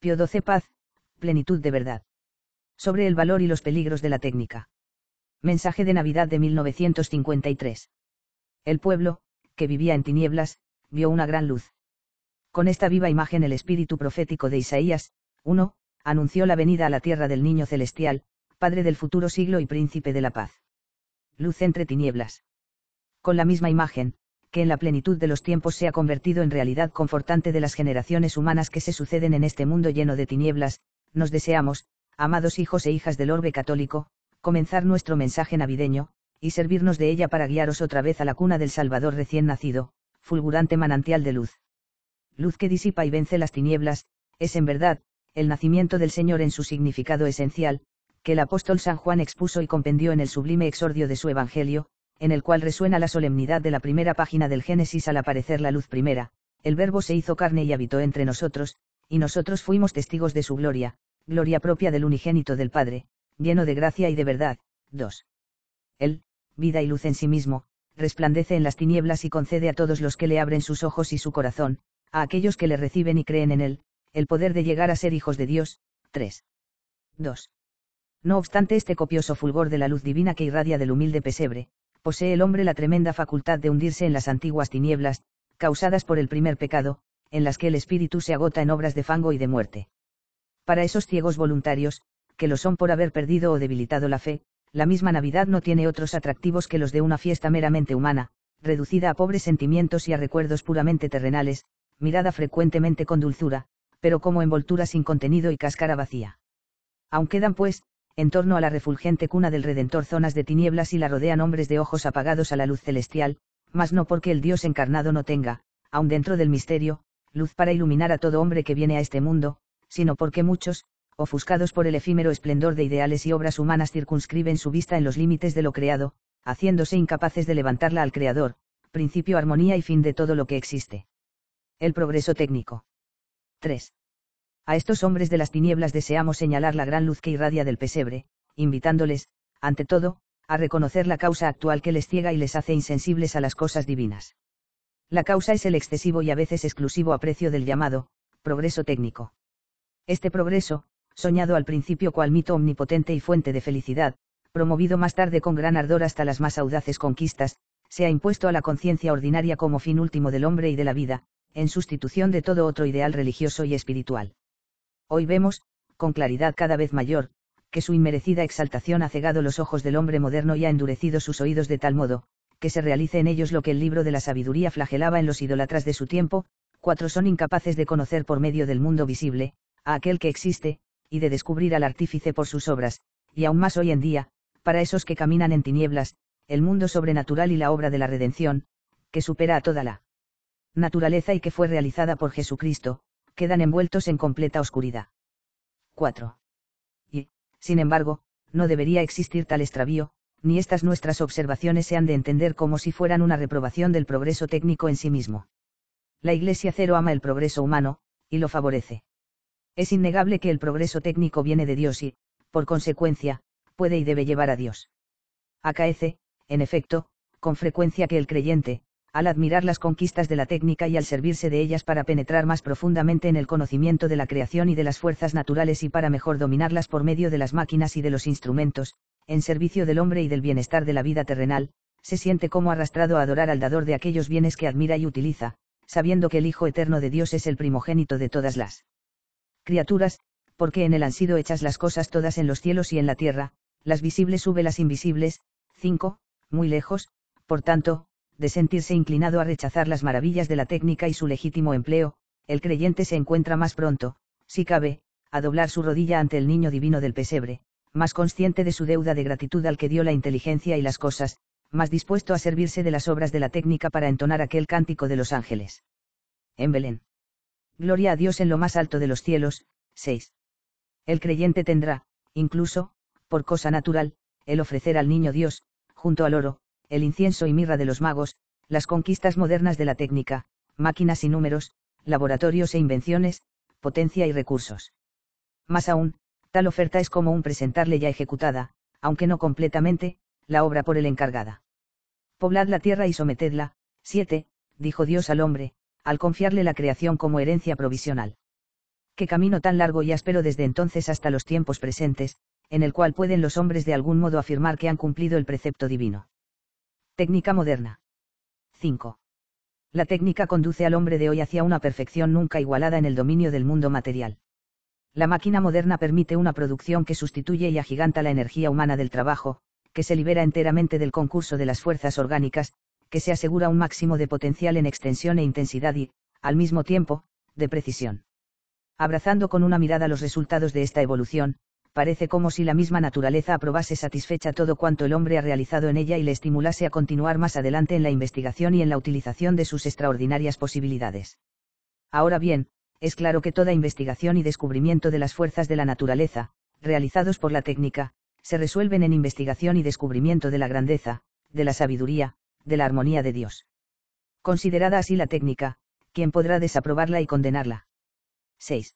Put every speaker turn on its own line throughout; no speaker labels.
Pio XII Paz, plenitud de verdad. Sobre el valor y los peligros de la técnica. Mensaje de Navidad de 1953. El pueblo, que vivía en tinieblas, vio una gran luz. Con esta viva imagen el espíritu profético de Isaías, 1, anunció la venida a la tierra del niño celestial, padre del futuro siglo y príncipe de la paz. Luz entre tinieblas. Con la misma imagen, que en la plenitud de los tiempos se ha convertido en realidad confortante de las generaciones humanas que se suceden en este mundo lleno de tinieblas, nos deseamos, amados hijos e hijas del orbe católico, comenzar nuestro mensaje navideño, y servirnos de ella para guiaros otra vez a la cuna del Salvador recién nacido, fulgurante manantial de luz. Luz que disipa y vence las tinieblas, es en verdad, el nacimiento del Señor en su significado esencial, que el apóstol San Juan expuso y compendió en el sublime exordio de su Evangelio, en el cual resuena la solemnidad de la primera página del Génesis al aparecer la luz primera, el Verbo se hizo carne y habitó entre nosotros, y nosotros fuimos testigos de su gloria, gloria propia del unigénito del Padre, lleno de gracia y de verdad. 2. Él, vida y luz en sí mismo, resplandece en las tinieblas y concede a todos los que le abren sus ojos y su corazón, a aquellos que le reciben y creen en él, el poder de llegar a ser hijos de Dios. 3. 2. No obstante este copioso fulgor de la luz divina que irradia del humilde pesebre, posee el hombre la tremenda facultad de hundirse en las antiguas tinieblas, causadas por el primer pecado, en las que el espíritu se agota en obras de fango y de muerte. Para esos ciegos voluntarios, que lo son por haber perdido o debilitado la fe, la misma Navidad no tiene otros atractivos que los de una fiesta meramente humana, reducida a pobres sentimientos y a recuerdos puramente terrenales, mirada frecuentemente con dulzura, pero como envoltura sin contenido y cáscara vacía. Aún quedan pues, en torno a la refulgente cuna del Redentor zonas de tinieblas y la rodean hombres de ojos apagados a la luz celestial, mas no porque el Dios encarnado no tenga, aun dentro del misterio, luz para iluminar a todo hombre que viene a este mundo, sino porque muchos, ofuscados por el efímero esplendor de ideales y obras humanas, circunscriben su vista en los límites de lo creado, haciéndose incapaces de levantarla al Creador, principio armonía y fin de todo lo que existe. El progreso técnico. 3. A estos hombres de las tinieblas deseamos señalar la gran luz que irradia del pesebre, invitándoles, ante todo, a reconocer la causa actual que les ciega y les hace insensibles a las cosas divinas. La causa es el excesivo y a veces exclusivo aprecio del llamado, progreso técnico. Este progreso, soñado al principio cual mito omnipotente y fuente de felicidad, promovido más tarde con gran ardor hasta las más audaces conquistas, se ha impuesto a la conciencia ordinaria como fin último del hombre y de la vida, en sustitución de todo otro ideal religioso y espiritual. Hoy vemos, con claridad cada vez mayor, que su inmerecida exaltación ha cegado los ojos del hombre moderno y ha endurecido sus oídos de tal modo, que se realice en ellos lo que el libro de la sabiduría flagelaba en los idólatras de su tiempo, cuatro son incapaces de conocer por medio del mundo visible, a aquel que existe, y de descubrir al artífice por sus obras, y aún más hoy en día, para esos que caminan en tinieblas, el mundo sobrenatural y la obra de la redención, que supera a toda la naturaleza y que fue realizada por Jesucristo, quedan envueltos en completa oscuridad. 4. Y, sin embargo, no debería existir tal extravío, ni estas nuestras observaciones se han de entender como si fueran una reprobación del progreso técnico en sí mismo. La Iglesia cero ama el progreso humano, y lo favorece. Es innegable que el progreso técnico viene de Dios y, por consecuencia, puede y debe llevar a Dios. Acaece, en efecto, con frecuencia que el creyente, al admirar las conquistas de la técnica y al servirse de ellas para penetrar más profundamente en el conocimiento de la creación y de las fuerzas naturales y para mejor dominarlas por medio de las máquinas y de los instrumentos, en servicio del hombre y del bienestar de la vida terrenal, se siente como arrastrado a adorar al dador de aquellos bienes que admira y utiliza, sabiendo que el Hijo Eterno de Dios es el primogénito de todas las criaturas, porque en él han sido hechas las cosas todas en los cielos y en la tierra, las visibles sube las invisibles, 5, muy lejos, por tanto, de sentirse inclinado a rechazar las maravillas de la técnica y su legítimo empleo, el creyente se encuentra más pronto, si cabe, a doblar su rodilla ante el niño divino del pesebre, más consciente de su deuda de gratitud al que dio la inteligencia y las cosas, más dispuesto a servirse de las obras de la técnica para entonar aquel cántico de los ángeles. En Belén. Gloria a Dios en lo más alto de los cielos, 6. El creyente tendrá, incluso, por cosa natural, el ofrecer al niño Dios, junto al oro, el incienso y mirra de los magos, las conquistas modernas de la técnica, máquinas y números, laboratorios e invenciones, potencia y recursos. Más aún, tal oferta es como un presentarle ya ejecutada, aunque no completamente, la obra por el encargada. Poblad la tierra y sometedla, siete, dijo Dios al hombre, al confiarle la creación como herencia provisional. Qué camino tan largo y áspero desde entonces hasta los tiempos presentes, en el cual pueden los hombres de algún modo afirmar que han cumplido el precepto divino. Técnica moderna. 5. La técnica conduce al hombre de hoy hacia una perfección nunca igualada en el dominio del mundo material. La máquina moderna permite una producción que sustituye y agiganta la energía humana del trabajo, que se libera enteramente del concurso de las fuerzas orgánicas, que se asegura un máximo de potencial en extensión e intensidad y, al mismo tiempo, de precisión. Abrazando con una mirada los resultados de esta evolución, parece como si la misma naturaleza aprobase satisfecha todo cuanto el hombre ha realizado en ella y le estimulase a continuar más adelante en la investigación y en la utilización de sus extraordinarias posibilidades. Ahora bien, es claro que toda investigación y descubrimiento de las fuerzas de la naturaleza, realizados por la técnica, se resuelven en investigación y descubrimiento de la grandeza, de la sabiduría, de la armonía de Dios. Considerada así la técnica, ¿quién podrá desaprobarla y condenarla? 6.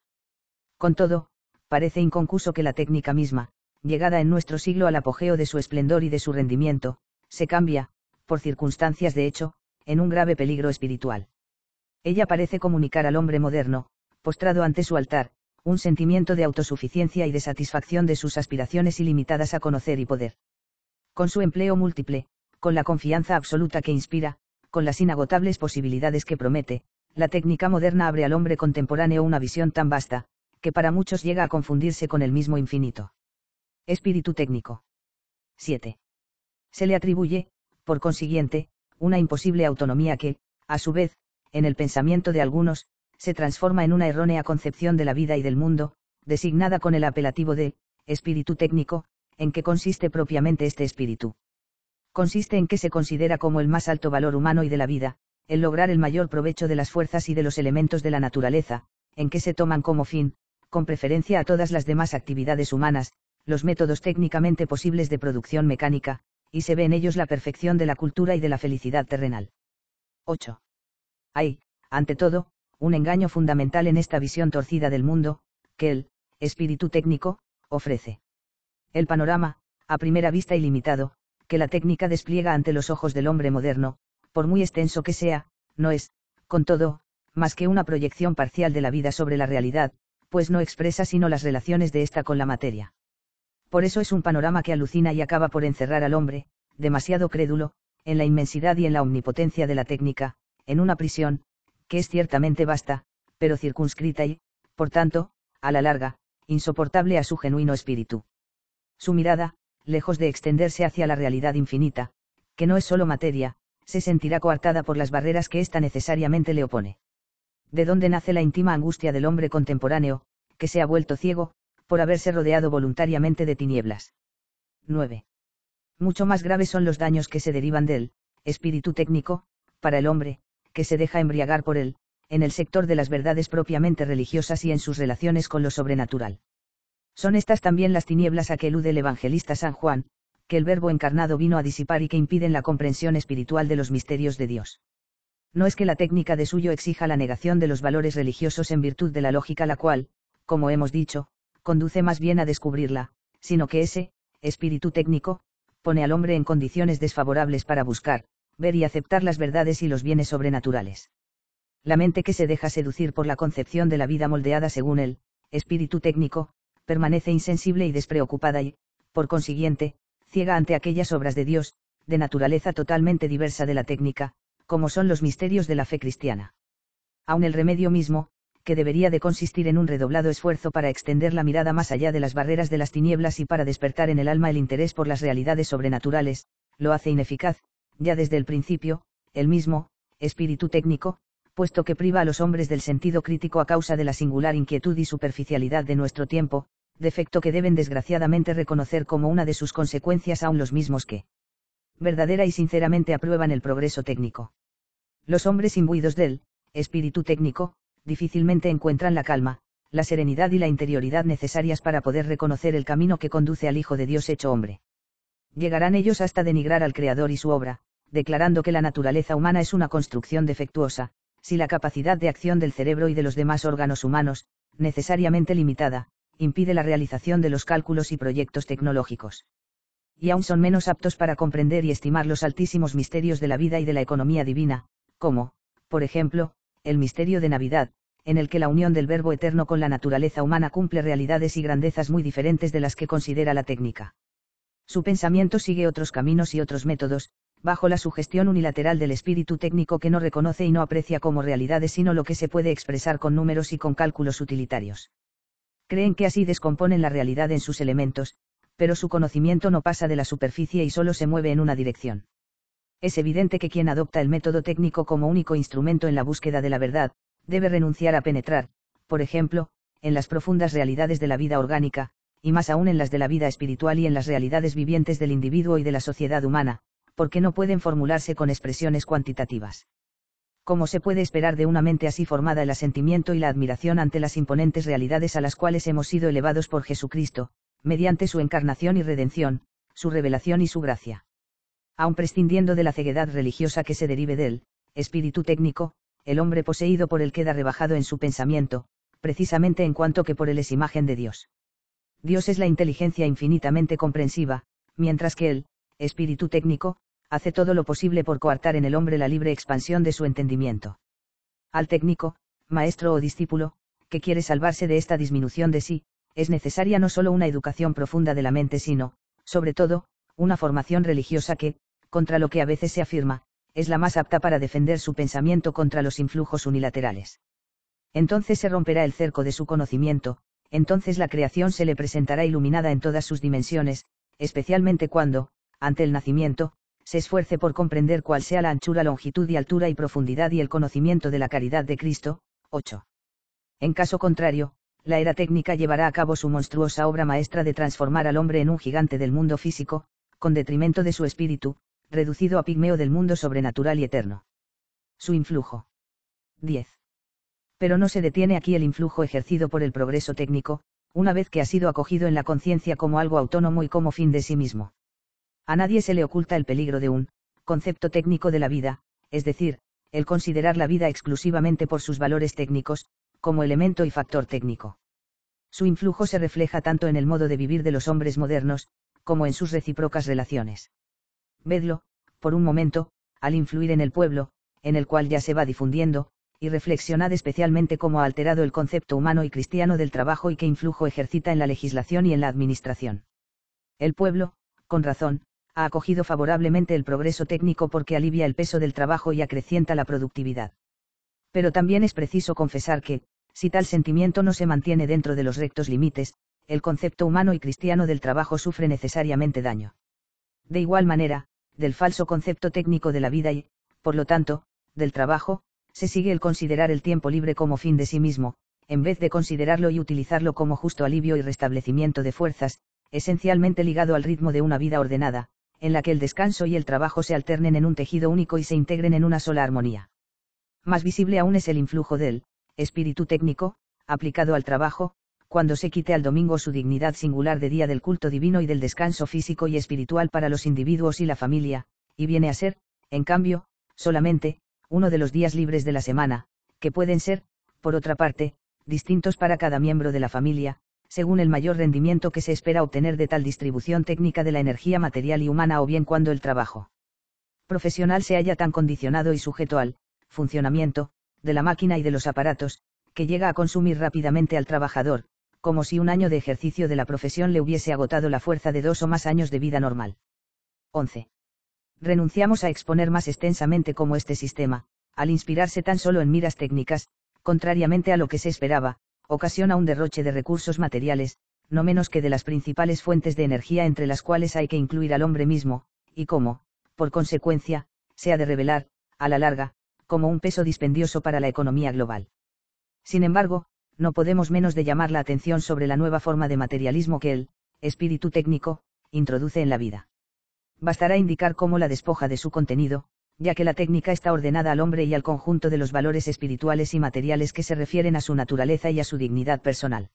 Con todo, parece inconcluso que la técnica misma, llegada en nuestro siglo al apogeo de su esplendor y de su rendimiento, se cambia, por circunstancias de hecho, en un grave peligro espiritual. Ella parece comunicar al hombre moderno, postrado ante su altar, un sentimiento de autosuficiencia y de satisfacción de sus aspiraciones ilimitadas a conocer y poder. Con su empleo múltiple, con la confianza absoluta que inspira, con las inagotables posibilidades que promete, la técnica moderna abre al hombre contemporáneo una visión tan vasta, que para muchos llega a confundirse con el mismo infinito. Espíritu técnico. 7. Se le atribuye, por consiguiente, una imposible autonomía que, a su vez, en el pensamiento de algunos, se transforma en una errónea concepción de la vida y del mundo, designada con el apelativo de espíritu técnico, en que consiste propiamente este espíritu. Consiste en que se considera como el más alto valor humano y de la vida, el lograr el mayor provecho de las fuerzas y de los elementos de la naturaleza, en que se toman como fin, con preferencia a todas las demás actividades humanas, los métodos técnicamente posibles de producción mecánica, y se ve en ellos la perfección de la cultura y de la felicidad terrenal. 8. Hay, ante todo, un engaño fundamental en esta visión torcida del mundo, que el espíritu técnico ofrece. El panorama, a primera vista ilimitado, que la técnica despliega ante los ojos del hombre moderno, por muy extenso que sea, no es, con todo, más que una proyección parcial de la vida sobre la realidad, pues no expresa sino las relaciones de ésta con la materia. Por eso es un panorama que alucina y acaba por encerrar al hombre, demasiado crédulo, en la inmensidad y en la omnipotencia de la técnica, en una prisión, que es ciertamente vasta, pero circunscrita y, por tanto, a la larga, insoportable a su genuino espíritu. Su mirada, lejos de extenderse hacia la realidad infinita, que no es solo materia, se sentirá coartada por las barreras que ésta necesariamente le opone de dónde nace la íntima angustia del hombre contemporáneo, que se ha vuelto ciego, por haberse rodeado voluntariamente de tinieblas. 9. Mucho más graves son los daños que se derivan del espíritu técnico, para el hombre, que se deja embriagar por él, en el sector de las verdades propiamente religiosas y en sus relaciones con lo sobrenatural. Son estas también las tinieblas a que elude el evangelista San Juan, que el Verbo encarnado vino a disipar y que impiden la comprensión espiritual de los misterios de Dios no es que la técnica de suyo exija la negación de los valores religiosos en virtud de la lógica la cual, como hemos dicho, conduce más bien a descubrirla, sino que ese, espíritu técnico, pone al hombre en condiciones desfavorables para buscar, ver y aceptar las verdades y los bienes sobrenaturales. La mente que se deja seducir por la concepción de la vida moldeada según el espíritu técnico, permanece insensible y despreocupada y, por consiguiente, ciega ante aquellas obras de Dios, de naturaleza totalmente diversa de la técnica, como son los misterios de la fe cristiana. Aun el remedio mismo, que debería de consistir en un redoblado esfuerzo para extender la mirada más allá de las barreras de las tinieblas y para despertar en el alma el interés por las realidades sobrenaturales, lo hace ineficaz, ya desde el principio, el mismo, espíritu técnico, puesto que priva a los hombres del sentido crítico a causa de la singular inquietud y superficialidad de nuestro tiempo, defecto que deben desgraciadamente reconocer como una de sus consecuencias aun los mismos que verdadera y sinceramente aprueban el progreso técnico. Los hombres imbuidos del espíritu técnico, difícilmente encuentran la calma, la serenidad y la interioridad necesarias para poder reconocer el camino que conduce al Hijo de Dios hecho hombre. Llegarán ellos hasta denigrar al Creador y su obra, declarando que la naturaleza humana es una construcción defectuosa, si la capacidad de acción del cerebro y de los demás órganos humanos, necesariamente limitada, impide la realización de los cálculos y proyectos tecnológicos y aún son menos aptos para comprender y estimar los altísimos misterios de la vida y de la economía divina, como, por ejemplo, el misterio de Navidad, en el que la unión del verbo eterno con la naturaleza humana cumple realidades y grandezas muy diferentes de las que considera la técnica. Su pensamiento sigue otros caminos y otros métodos, bajo la sugestión unilateral del espíritu técnico que no reconoce y no aprecia como realidades sino lo que se puede expresar con números y con cálculos utilitarios. Creen que así descomponen la realidad en sus elementos, pero su conocimiento no pasa de la superficie y solo se mueve en una dirección. Es evidente que quien adopta el método técnico como único instrumento en la búsqueda de la verdad, debe renunciar a penetrar, por ejemplo, en las profundas realidades de la vida orgánica, y más aún en las de la vida espiritual y en las realidades vivientes del individuo y de la sociedad humana, porque no pueden formularse con expresiones cuantitativas. ¿Cómo se puede esperar de una mente así formada el asentimiento y la admiración ante las imponentes realidades a las cuales hemos sido elevados por Jesucristo, mediante su encarnación y redención, su revelación y su gracia. Aun prescindiendo de la ceguedad religiosa que se derive de él, espíritu técnico, el hombre poseído por él queda rebajado en su pensamiento, precisamente en cuanto que por él es imagen de Dios. Dios es la inteligencia infinitamente comprensiva, mientras que él, espíritu técnico, hace todo lo posible por coartar en el hombre la libre expansión de su entendimiento. Al técnico, maestro o discípulo, que quiere salvarse de esta disminución de sí, es necesaria no solo una educación profunda de la mente, sino, sobre todo, una formación religiosa que, contra lo que a veces se afirma, es la más apta para defender su pensamiento contra los influjos unilaterales. Entonces se romperá el cerco de su conocimiento, entonces la creación se le presentará iluminada en todas sus dimensiones, especialmente cuando, ante el nacimiento, se esfuerce por comprender cuál sea la anchura, longitud y altura y profundidad y el conocimiento de la caridad de Cristo. 8. En caso contrario, la era técnica llevará a cabo su monstruosa obra maestra de transformar al hombre en un gigante del mundo físico, con detrimento de su espíritu, reducido a pigmeo del mundo sobrenatural y eterno. Su influjo. 10. Pero no se detiene aquí el influjo ejercido por el progreso técnico, una vez que ha sido acogido en la conciencia como algo autónomo y como fin de sí mismo. A nadie se le oculta el peligro de un concepto técnico de la vida, es decir, el considerar la vida exclusivamente por sus valores técnicos, como elemento y factor técnico. Su influjo se refleja tanto en el modo de vivir de los hombres modernos, como en sus recíprocas relaciones. Vedlo, por un momento, al influir en el pueblo, en el cual ya se va difundiendo, y reflexionad especialmente cómo ha alterado el concepto humano y cristiano del trabajo y qué influjo ejercita en la legislación y en la administración. El pueblo, con razón, ha acogido favorablemente el progreso técnico porque alivia el peso del trabajo y acrecienta la productividad. Pero también es preciso confesar que, si tal sentimiento no se mantiene dentro de los rectos límites, el concepto humano y cristiano del trabajo sufre necesariamente daño. De igual manera, del falso concepto técnico de la vida y, por lo tanto, del trabajo, se sigue el considerar el tiempo libre como fin de sí mismo, en vez de considerarlo y utilizarlo como justo alivio y restablecimiento de fuerzas, esencialmente ligado al ritmo de una vida ordenada, en la que el descanso y el trabajo se alternen en un tejido único y se integren en una sola armonía. Más visible aún es el influjo del espíritu técnico, aplicado al trabajo, cuando se quite al domingo su dignidad singular de día del culto divino y del descanso físico y espiritual para los individuos y la familia, y viene a ser, en cambio, solamente, uno de los días libres de la semana, que pueden ser, por otra parte, distintos para cada miembro de la familia, según el mayor rendimiento que se espera obtener de tal distribución técnica de la energía material y humana o bien cuando el trabajo profesional se haya tan condicionado y sujeto al funcionamiento de la máquina y de los aparatos, que llega a consumir rápidamente al trabajador, como si un año de ejercicio de la profesión le hubiese agotado la fuerza de dos o más años de vida normal. 11. Renunciamos a exponer más extensamente cómo este sistema, al inspirarse tan solo en miras técnicas, contrariamente a lo que se esperaba, ocasiona un derroche de recursos materiales, no menos que de las principales fuentes de energía entre las cuales hay que incluir al hombre mismo, y cómo, por consecuencia, se ha de revelar, a la larga, como un peso dispendioso para la economía global. Sin embargo, no podemos menos de llamar la atención sobre la nueva forma de materialismo que el espíritu técnico introduce en la vida. Bastará indicar cómo la despoja de su contenido, ya que la técnica está ordenada al hombre y al conjunto de los valores espirituales y materiales que se refieren a su naturaleza y a su dignidad personal.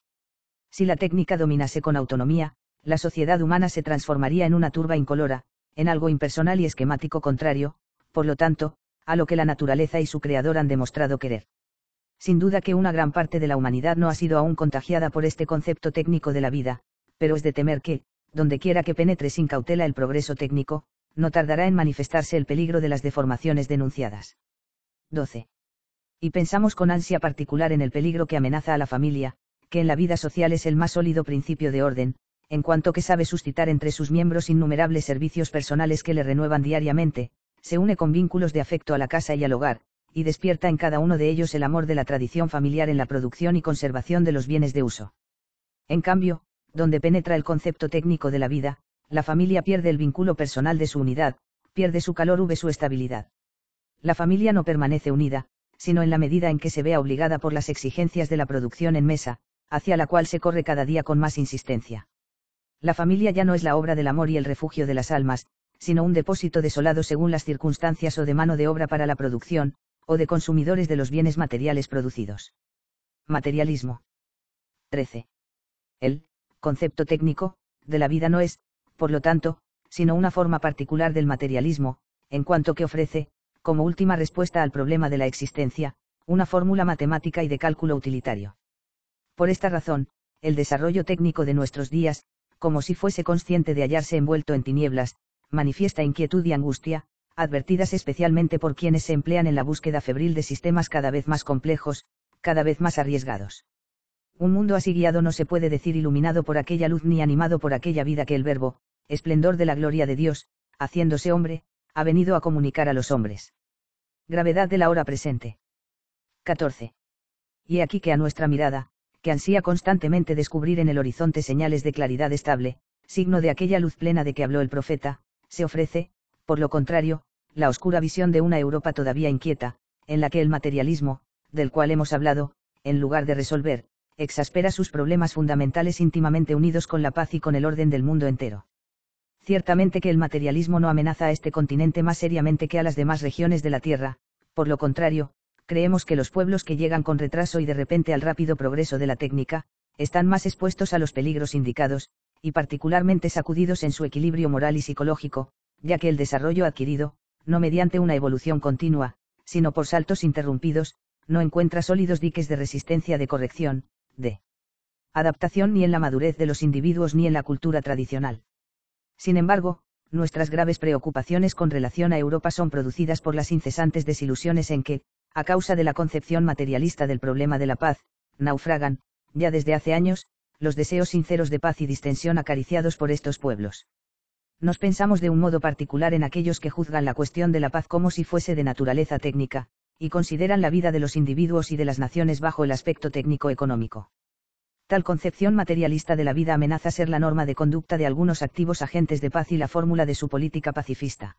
Si la técnica dominase con autonomía, la sociedad humana se transformaría en una turba incolora, en algo impersonal y esquemático contrario, por lo tanto, a lo que la naturaleza y su creador han demostrado querer. Sin duda que una gran parte de la humanidad no ha sido aún contagiada por este concepto técnico de la vida, pero es de temer que, dondequiera que penetre sin cautela el progreso técnico, no tardará en manifestarse el peligro de las deformaciones denunciadas. 12. Y pensamos con ansia particular en el peligro que amenaza a la familia, que en la vida social es el más sólido principio de orden, en cuanto que sabe suscitar entre sus miembros innumerables servicios personales que le renuevan diariamente, se une con vínculos de afecto a la casa y al hogar, y despierta en cada uno de ellos el amor de la tradición familiar en la producción y conservación de los bienes de uso. En cambio, donde penetra el concepto técnico de la vida, la familia pierde el vínculo personal de su unidad, pierde su calor v su estabilidad. La familia no permanece unida, sino en la medida en que se vea obligada por las exigencias de la producción en mesa, hacia la cual se corre cada día con más insistencia. La familia ya no es la obra del amor y el refugio de las almas, sino un depósito desolado según las circunstancias o de mano de obra para la producción, o de consumidores de los bienes materiales producidos. Materialismo. 13. El concepto técnico de la vida no es, por lo tanto, sino una forma particular del materialismo, en cuanto que ofrece, como última respuesta al problema de la existencia, una fórmula matemática y de cálculo utilitario. Por esta razón, el desarrollo técnico de nuestros días, como si fuese consciente de hallarse envuelto en tinieblas, manifiesta inquietud y angustia, advertidas especialmente por quienes se emplean en la búsqueda febril de sistemas cada vez más complejos, cada vez más arriesgados. Un mundo así guiado no se puede decir iluminado por aquella luz ni animado por aquella vida que el Verbo, esplendor de la gloria de Dios, haciéndose hombre, ha venido a comunicar a los hombres. Gravedad de la hora presente. 14. Y aquí que a nuestra mirada, que ansía constantemente descubrir en el horizonte señales de claridad estable, signo de aquella luz plena de que habló el profeta, se ofrece, por lo contrario, la oscura visión de una Europa todavía inquieta, en la que el materialismo, del cual hemos hablado, en lugar de resolver, exaspera sus problemas fundamentales íntimamente unidos con la paz y con el orden del mundo entero. Ciertamente que el materialismo no amenaza a este continente más seriamente que a las demás regiones de la Tierra, por lo contrario, creemos que los pueblos que llegan con retraso y de repente al rápido progreso de la técnica, están más expuestos a los peligros indicados, y particularmente sacudidos en su equilibrio moral y psicológico, ya que el desarrollo adquirido, no mediante una evolución continua, sino por saltos interrumpidos, no encuentra sólidos diques de resistencia de corrección, de adaptación ni en la madurez de los individuos ni en la cultura tradicional. Sin embargo, nuestras graves preocupaciones con relación a Europa son producidas por las incesantes desilusiones en que, a causa de la concepción materialista del problema de la paz, naufragan, ya desde hace años, los deseos sinceros de paz y distensión acariciados por estos pueblos. Nos pensamos de un modo particular en aquellos que juzgan la cuestión de la paz como si fuese de naturaleza técnica, y consideran la vida de los individuos y de las naciones bajo el aspecto técnico-económico. Tal concepción materialista de la vida amenaza ser la norma de conducta de algunos activos agentes de paz y la fórmula de su política pacifista.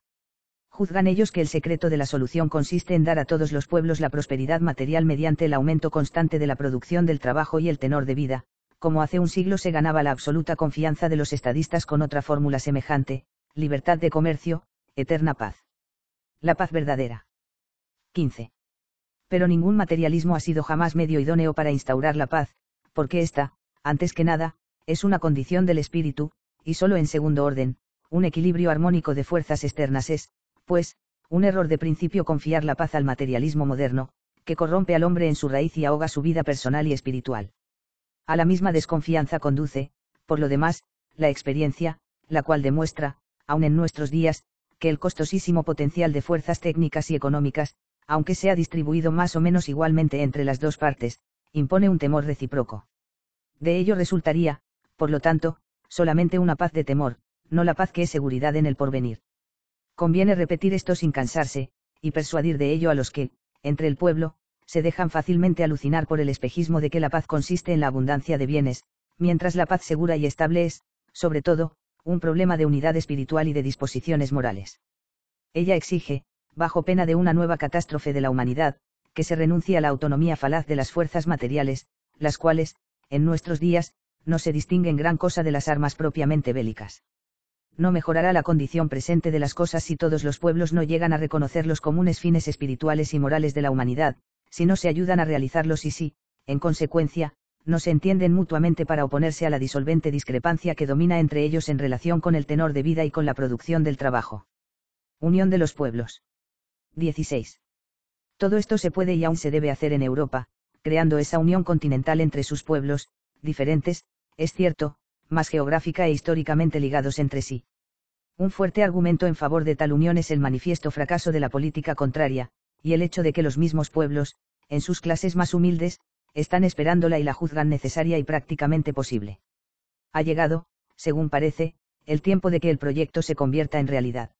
Juzgan ellos que el secreto de la solución consiste en dar a todos los pueblos la prosperidad material mediante el aumento constante de la producción del trabajo y el tenor de vida, como hace un siglo se ganaba la absoluta confianza de los estadistas con otra fórmula semejante, libertad de comercio, eterna paz. La paz verdadera. 15. Pero ningún materialismo ha sido jamás medio idóneo para instaurar la paz, porque ésta, antes que nada, es una condición del espíritu, y solo en segundo orden, un equilibrio armónico de fuerzas externas es, pues, un error de principio confiar la paz al materialismo moderno, que corrompe al hombre en su raíz y ahoga su vida personal y espiritual. A la misma desconfianza conduce, por lo demás, la experiencia, la cual demuestra, aun en nuestros días, que el costosísimo potencial de fuerzas técnicas y económicas, aunque sea distribuido más o menos igualmente entre las dos partes, impone un temor recíproco. De ello resultaría, por lo tanto, solamente una paz de temor, no la paz que es seguridad en el porvenir. Conviene repetir esto sin cansarse, y persuadir de ello a los que, entre el pueblo, se dejan fácilmente alucinar por el espejismo de que la paz consiste en la abundancia de bienes, mientras la paz segura y estable es, sobre todo, un problema de unidad espiritual y de disposiciones morales. Ella exige, bajo pena de una nueva catástrofe de la humanidad, que se renuncie a la autonomía falaz de las fuerzas materiales, las cuales, en nuestros días, no se distinguen gran cosa de las armas propiamente bélicas. No mejorará la condición presente de las cosas si todos los pueblos no llegan a reconocer los comunes fines espirituales y morales de la humanidad, si no se ayudan a realizarlos y si, en consecuencia, no se entienden mutuamente para oponerse a la disolvente discrepancia que domina entre ellos en relación con el tenor de vida y con la producción del trabajo. Unión de los pueblos. 16. Todo esto se puede y aún se debe hacer en Europa, creando esa unión continental entre sus pueblos, diferentes, es cierto, más geográfica e históricamente ligados entre sí. Un fuerte argumento en favor de tal unión es el manifiesto fracaso de la política contraria, y el hecho de que los mismos pueblos, en sus clases más humildes, están esperándola y la juzgan necesaria y prácticamente posible. Ha llegado, según parece, el tiempo de que el proyecto se convierta en realidad.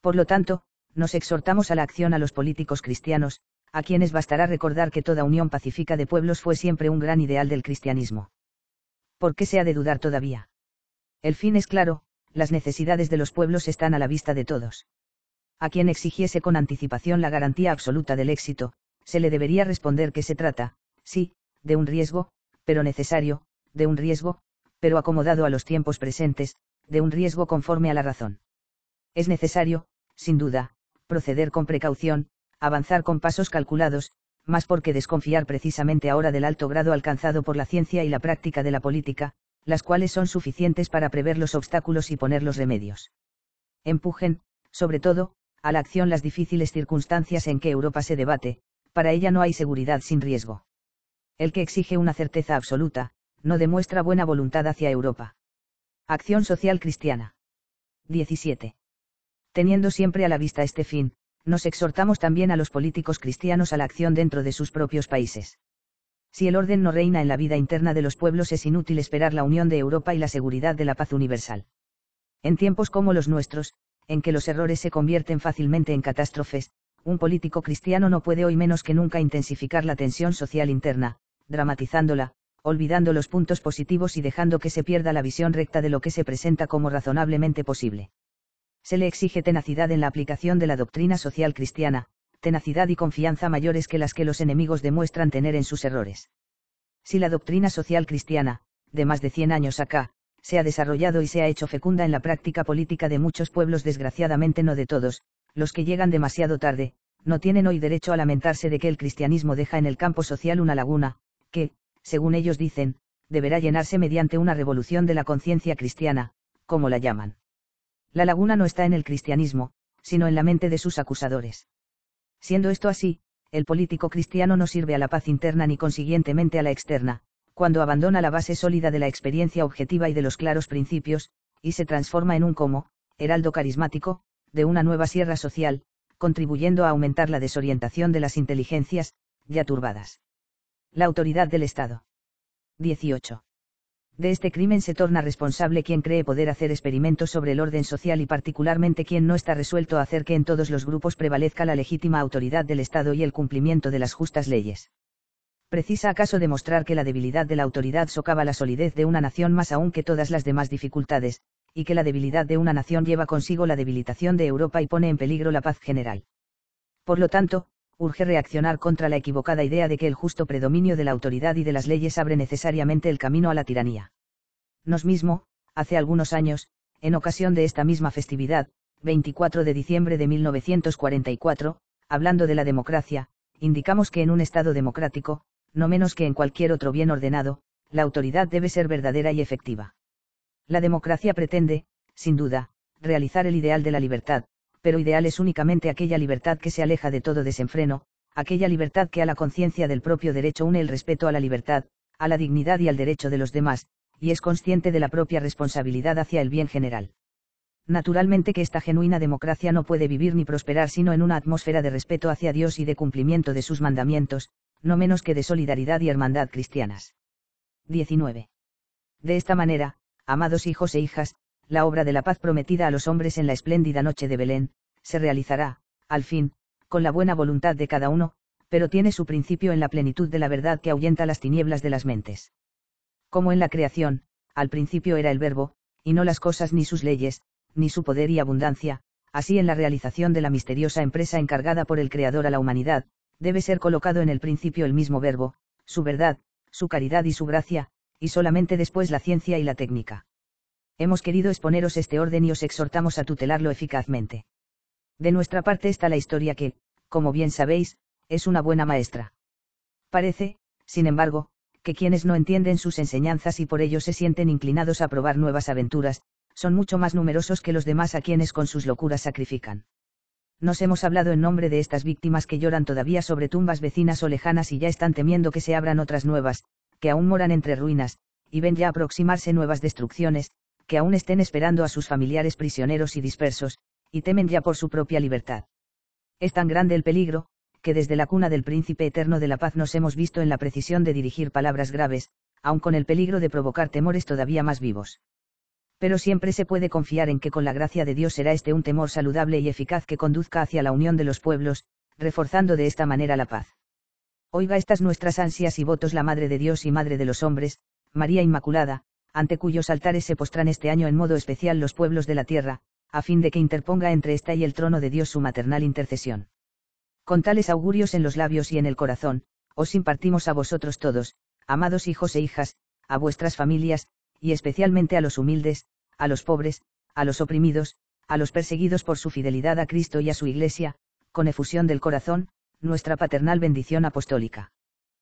Por lo tanto, nos exhortamos a la acción a los políticos cristianos, a quienes bastará recordar que toda unión pacífica de pueblos fue siempre un gran ideal del cristianismo. ¿Por qué se ha de dudar todavía? El fin es claro, las necesidades de los pueblos están a la vista de todos a quien exigiese con anticipación la garantía absoluta del éxito, se le debería responder que se trata, sí, de un riesgo, pero necesario, de un riesgo, pero acomodado a los tiempos presentes, de un riesgo conforme a la razón. Es necesario, sin duda, proceder con precaución, avanzar con pasos calculados, más porque desconfiar precisamente ahora del alto grado alcanzado por la ciencia y la práctica de la política, las cuales son suficientes para prever los obstáculos y poner los remedios. Empujen, sobre todo, a la acción las difíciles circunstancias en que Europa se debate, para ella no hay seguridad sin riesgo. El que exige una certeza absoluta, no demuestra buena voluntad hacia Europa. Acción social cristiana. 17. Teniendo siempre a la vista este fin, nos exhortamos también a los políticos cristianos a la acción dentro de sus propios países. Si el orden no reina en la vida interna de los pueblos es inútil esperar la unión de Europa y la seguridad de la paz universal. En tiempos como los nuestros, en que los errores se convierten fácilmente en catástrofes, un político cristiano no puede hoy menos que nunca intensificar la tensión social interna, dramatizándola, olvidando los puntos positivos y dejando que se pierda la visión recta de lo que se presenta como razonablemente posible. Se le exige tenacidad en la aplicación de la doctrina social cristiana, tenacidad y confianza mayores que las que los enemigos demuestran tener en sus errores. Si la doctrina social cristiana, de más de 100 años acá, se ha desarrollado y se ha hecho fecunda en la práctica política de muchos pueblos, desgraciadamente no de todos, los que llegan demasiado tarde, no tienen hoy derecho a lamentarse de que el cristianismo deja en el campo social una laguna, que, según ellos dicen, deberá llenarse mediante una revolución de la conciencia cristiana, como la llaman. La laguna no está en el cristianismo, sino en la mente de sus acusadores. Siendo esto así, el político cristiano no sirve a la paz interna ni consiguientemente a la externa, cuando abandona la base sólida de la experiencia objetiva y de los claros principios, y se transforma en un como, heraldo carismático, de una nueva sierra social, contribuyendo a aumentar la desorientación de las inteligencias, ya turbadas. La autoridad del Estado. 18. De este crimen se torna responsable quien cree poder hacer experimentos sobre el orden social y particularmente quien no está resuelto a hacer que en todos los grupos prevalezca la legítima autoridad del Estado y el cumplimiento de las justas leyes precisa acaso demostrar que la debilidad de la autoridad socava la solidez de una nación más aún que todas las demás dificultades, y que la debilidad de una nación lleva consigo la debilitación de Europa y pone en peligro la paz general. Por lo tanto, urge reaccionar contra la equivocada idea de que el justo predominio de la autoridad y de las leyes abre necesariamente el camino a la tiranía. Nos mismo, hace algunos años, en ocasión de esta misma festividad, 24 de diciembre de 1944, hablando de la democracia, indicamos que en un Estado democrático, no menos que en cualquier otro bien ordenado, la autoridad debe ser verdadera y efectiva. La democracia pretende, sin duda, realizar el ideal de la libertad, pero ideal es únicamente aquella libertad que se aleja de todo desenfreno, aquella libertad que a la conciencia del propio derecho une el respeto a la libertad, a la dignidad y al derecho de los demás, y es consciente de la propia responsabilidad hacia el bien general. Naturalmente que esta genuina democracia no puede vivir ni prosperar sino en una atmósfera de respeto hacia Dios y de cumplimiento de sus mandamientos, no menos que de solidaridad y hermandad cristianas. 19. De esta manera, amados hijos e hijas, la obra de la paz prometida a los hombres en la espléndida noche de Belén, se realizará, al fin, con la buena voluntad de cada uno, pero tiene su principio en la plenitud de la verdad que ahuyenta las tinieblas de las mentes. Como en la creación, al principio era el verbo, y no las cosas ni sus leyes, ni su poder y abundancia, así en la realización de la misteriosa empresa encargada por el Creador a la humanidad, debe ser colocado en el principio el mismo verbo, su verdad, su caridad y su gracia, y solamente después la ciencia y la técnica. Hemos querido exponeros este orden y os exhortamos a tutelarlo eficazmente. De nuestra parte está la historia que, como bien sabéis, es una buena maestra. Parece, sin embargo, que quienes no entienden sus enseñanzas y por ello se sienten inclinados a probar nuevas aventuras, son mucho más numerosos que los demás a quienes con sus locuras sacrifican nos hemos hablado en nombre de estas víctimas que lloran todavía sobre tumbas vecinas o lejanas y ya están temiendo que se abran otras nuevas, que aún moran entre ruinas, y ven ya aproximarse nuevas destrucciones, que aún estén esperando a sus familiares prisioneros y dispersos, y temen ya por su propia libertad. Es tan grande el peligro, que desde la cuna del príncipe eterno de la paz nos hemos visto en la precisión de dirigir palabras graves, aun con el peligro de provocar temores todavía más vivos pero siempre se puede confiar en que con la gracia de Dios será este un temor saludable y eficaz que conduzca hacia la unión de los pueblos, reforzando de esta manera la paz. Oiga estas nuestras ansias y votos la Madre de Dios y Madre de los hombres, María Inmaculada, ante cuyos altares se postran este año en modo especial los pueblos de la tierra, a fin de que interponga entre esta y el trono de Dios su maternal intercesión. Con tales augurios en los labios y en el corazón, os impartimos a vosotros todos, amados hijos e hijas, a vuestras familias, y especialmente a los humildes, a los pobres, a los oprimidos, a los perseguidos por su fidelidad a Cristo y a su Iglesia, con efusión del corazón, nuestra paternal bendición apostólica.